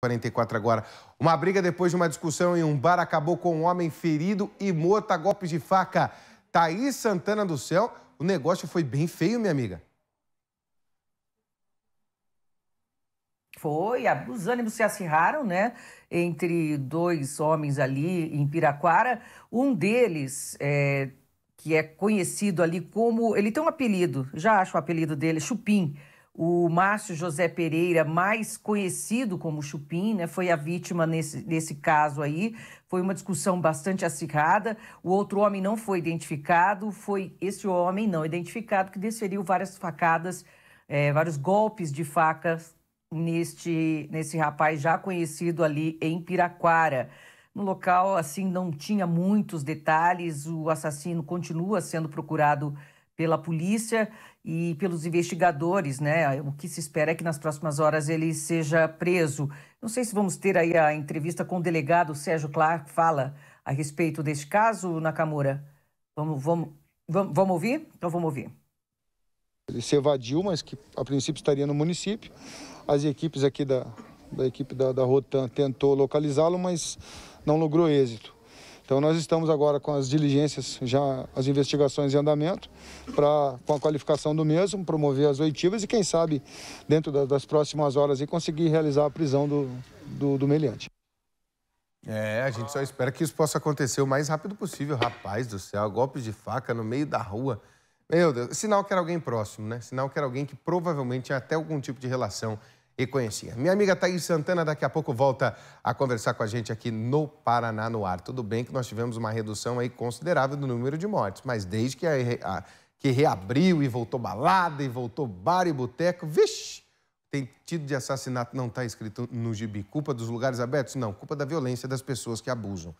44 agora. Uma briga depois de uma discussão em um bar acabou com um homem ferido e morto a golpes de faca. Thaís Santana do Céu, o negócio foi bem feio, minha amiga. Foi, os ânimos se acirraram, né? Entre dois homens ali em Piraquara. Um deles, é, que é conhecido ali como. Ele tem um apelido, já acho o apelido dele, Chupim o Márcio José Pereira, mais conhecido como Chupim, né, foi a vítima nesse, nesse caso aí. Foi uma discussão bastante acirrada. O outro homem não foi identificado, foi esse homem não identificado que desferiu várias facadas, é, vários golpes de facas neste, nesse rapaz já conhecido ali em Piraquara. No local, assim, não tinha muitos detalhes. O assassino continua sendo procurado pela polícia e pelos investigadores, né? O que se espera é que nas próximas horas ele seja preso. Não sei se vamos ter aí a entrevista com o delegado Sérgio Clark fala a respeito deste caso, Nakamura. Vamos, vamos, vamos, vamos ouvir? Então vamos ouvir. Ele se evadiu, mas que a princípio estaria no município. As equipes aqui da, da equipe da, da Rotan tentou localizá-lo, mas não logrou êxito. Então nós estamos agora com as diligências, já as investigações em andamento, para com a qualificação do mesmo, promover as oitivas e quem sabe dentro da, das próximas horas e conseguir realizar a prisão do, do, do meliante. É, a gente só espera que isso possa acontecer o mais rápido possível. Rapaz do céu, golpes de faca no meio da rua. Meu Deus, sinal que era alguém próximo, né? Sinal que era alguém que provavelmente tinha até algum tipo de relação e conhecia. Minha amiga Thaís Santana daqui a pouco volta a conversar com a gente aqui no Paraná no Ar. Tudo bem que nós tivemos uma redução aí considerável do número de mortes, mas desde que, a, a, que reabriu e voltou balada e voltou bar e boteco, vixe, tem tido de assassinato não está escrito no gibi. Culpa dos lugares abertos? Não, culpa da violência das pessoas que abusam.